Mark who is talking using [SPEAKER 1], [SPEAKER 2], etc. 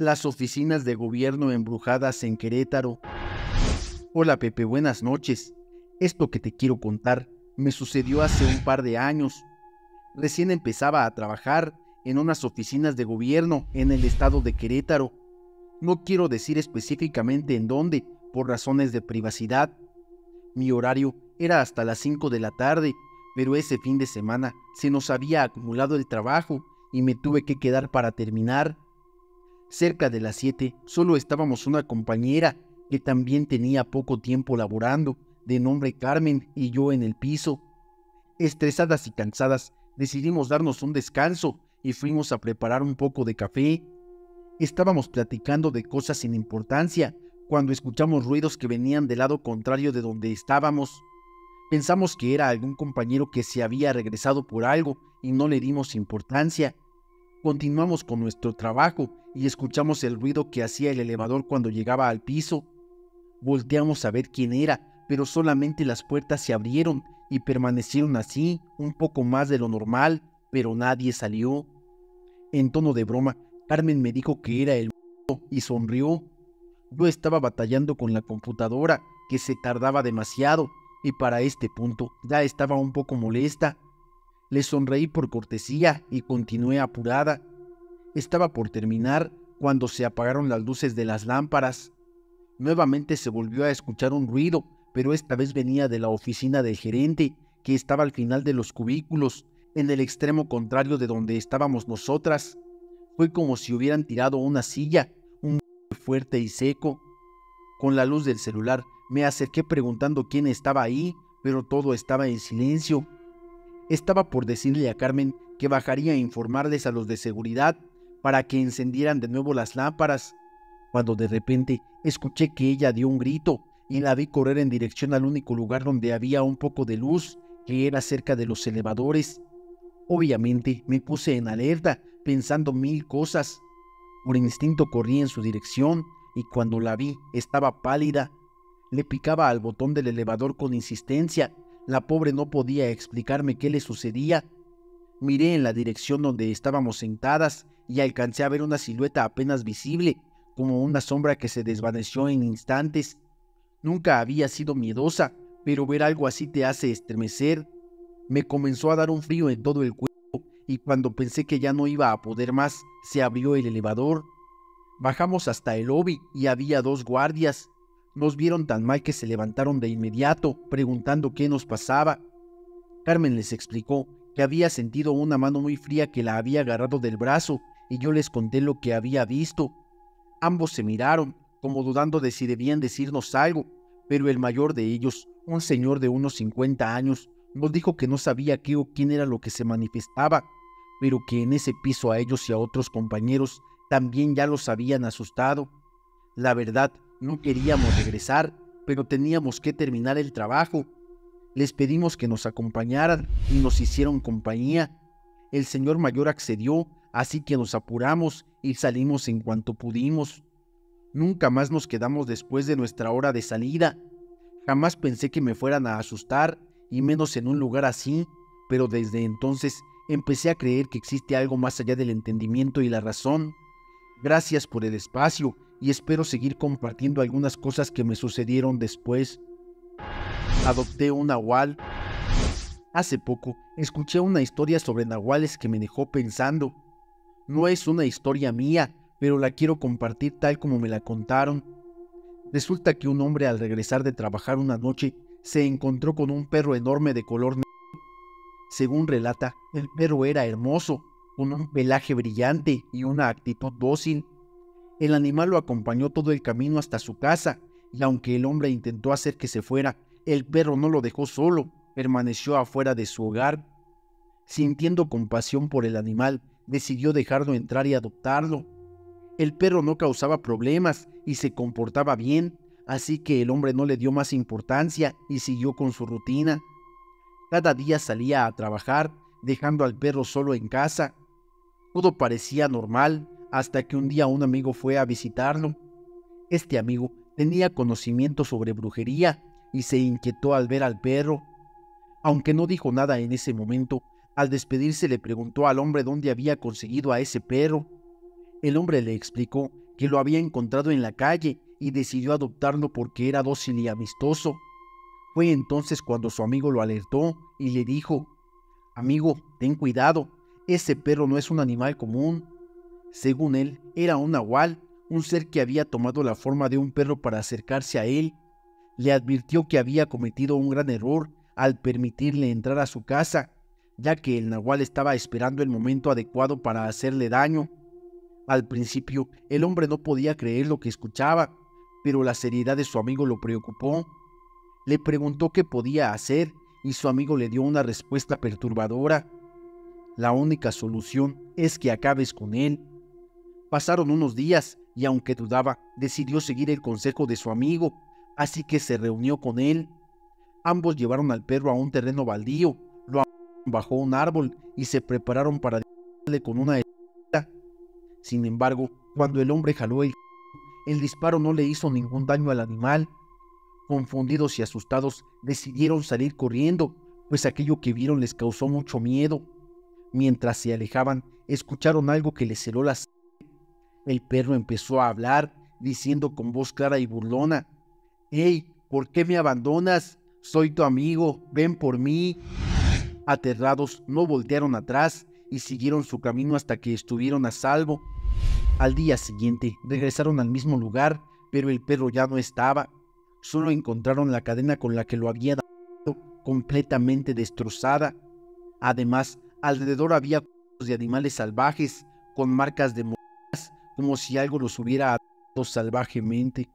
[SPEAKER 1] las oficinas de gobierno embrujadas en Querétaro. Hola Pepe, buenas noches. Esto que te quiero contar me sucedió hace un par de años. Recién empezaba a trabajar en unas oficinas de gobierno en el estado de Querétaro. No quiero decir específicamente en dónde, por razones de privacidad. Mi horario era hasta las 5 de la tarde, pero ese fin de semana se nos había acumulado el trabajo y me tuve que quedar para terminar Cerca de las 7 solo estábamos una compañera que también tenía poco tiempo laborando, de nombre Carmen, y yo en el piso. Estresadas y cansadas, decidimos darnos un descanso y fuimos a preparar un poco de café. Estábamos platicando de cosas sin importancia cuando escuchamos ruidos que venían del lado contrario de donde estábamos. Pensamos que era algún compañero que se había regresado por algo y no le dimos importancia. Continuamos con nuestro trabajo y escuchamos el ruido que hacía el elevador cuando llegaba al piso. Volteamos a ver quién era, pero solamente las puertas se abrieron y permanecieron así un poco más de lo normal, pero nadie salió. En tono de broma, Carmen me dijo que era el y sonrió. Yo estaba batallando con la computadora, que se tardaba demasiado, y para este punto ya estaba un poco molesta le sonreí por cortesía y continué apurada. Estaba por terminar cuando se apagaron las luces de las lámparas. Nuevamente se volvió a escuchar un ruido, pero esta vez venía de la oficina del gerente, que estaba al final de los cubículos, en el extremo contrario de donde estábamos nosotras. Fue como si hubieran tirado una silla, un fuerte y seco. Con la luz del celular me acerqué preguntando quién estaba ahí, pero todo estaba en silencio estaba por decirle a Carmen que bajaría a informarles a los de seguridad para que encendieran de nuevo las lámparas, cuando de repente escuché que ella dio un grito y la vi correr en dirección al único lugar donde había un poco de luz, que era cerca de los elevadores. Obviamente me puse en alerta, pensando mil cosas. Por instinto corrí en su dirección y cuando la vi estaba pálida. Le picaba al botón del elevador con insistencia, la pobre no podía explicarme qué le sucedía. Miré en la dirección donde estábamos sentadas y alcancé a ver una silueta apenas visible, como una sombra que se desvaneció en instantes. Nunca había sido miedosa, pero ver algo así te hace estremecer. Me comenzó a dar un frío en todo el cuerpo y cuando pensé que ya no iba a poder más, se abrió el elevador. Bajamos hasta el lobby y había dos guardias. Nos vieron tan mal que se levantaron de inmediato, preguntando qué nos pasaba. Carmen les explicó que había sentido una mano muy fría que la había agarrado del brazo, y yo les conté lo que había visto. Ambos se miraron, como dudando de si debían decirnos algo, pero el mayor de ellos, un señor de unos 50 años, nos dijo que no sabía qué o quién era lo que se manifestaba, pero que en ese piso a ellos y a otros compañeros también ya los habían asustado. La verdad, no queríamos regresar, pero teníamos que terminar el trabajo. Les pedimos que nos acompañaran y nos hicieron compañía. El señor mayor accedió, así que nos apuramos y salimos en cuanto pudimos. Nunca más nos quedamos después de nuestra hora de salida. Jamás pensé que me fueran a asustar, y menos en un lugar así, pero desde entonces empecé a creer que existe algo más allá del entendimiento y la razón. Gracias por el espacio y espero seguir compartiendo algunas cosas que me sucedieron después. Adopté un nahual. Hace poco escuché una historia sobre nahuales que me dejó pensando. No es una historia mía, pero la quiero compartir tal como me la contaron. Resulta que un hombre al regresar de trabajar una noche se encontró con un perro enorme de color negro. Según relata, el perro era hermoso, con un pelaje brillante y una actitud dócil. El animal lo acompañó todo el camino hasta su casa, y aunque el hombre intentó hacer que se fuera, el perro no lo dejó solo, permaneció afuera de su hogar. Sintiendo compasión por el animal, decidió dejarlo entrar y adoptarlo. El perro no causaba problemas y se comportaba bien, así que el hombre no le dio más importancia y siguió con su rutina. Cada día salía a trabajar, dejando al perro solo en casa. Todo parecía normal, hasta que un día un amigo fue a visitarlo. Este amigo tenía conocimiento sobre brujería y se inquietó al ver al perro. Aunque no dijo nada en ese momento, al despedirse le preguntó al hombre dónde había conseguido a ese perro. El hombre le explicó que lo había encontrado en la calle y decidió adoptarlo porque era dócil y amistoso. Fue entonces cuando su amigo lo alertó y le dijo, Amigo, ten cuidado, ese perro no es un animal común, según él, era un nahual, un ser que había tomado la forma de un perro para acercarse a él. Le advirtió que había cometido un gran error al permitirle entrar a su casa, ya que el nahual estaba esperando el momento adecuado para hacerle daño. Al principio, el hombre no podía creer lo que escuchaba, pero la seriedad de su amigo lo preocupó. Le preguntó qué podía hacer y su amigo le dio una respuesta perturbadora. La única solución es que acabes con él. Pasaron unos días y aunque dudaba, decidió seguir el consejo de su amigo, así que se reunió con él. Ambos llevaron al perro a un terreno baldío, lo bajó un árbol y se prepararon para dispararle con una herida. Sin embargo, cuando el hombre jaló el el disparo no le hizo ningún daño al animal. Confundidos y asustados, decidieron salir corriendo, pues aquello que vieron les causó mucho miedo. Mientras se alejaban, escucharon algo que les heló las el perro empezó a hablar, diciendo con voz clara y burlona, ¡Ey! ¿Por qué me abandonas? Soy tu amigo, ven por mí. Aterrados, no voltearon atrás y siguieron su camino hasta que estuvieron a salvo. Al día siguiente, regresaron al mismo lugar, pero el perro ya no estaba. Solo encontraron la cadena con la que lo había dado, completamente destrozada. Además, alrededor había de animales salvajes con marcas de como si algo los hubiera atado salvajemente.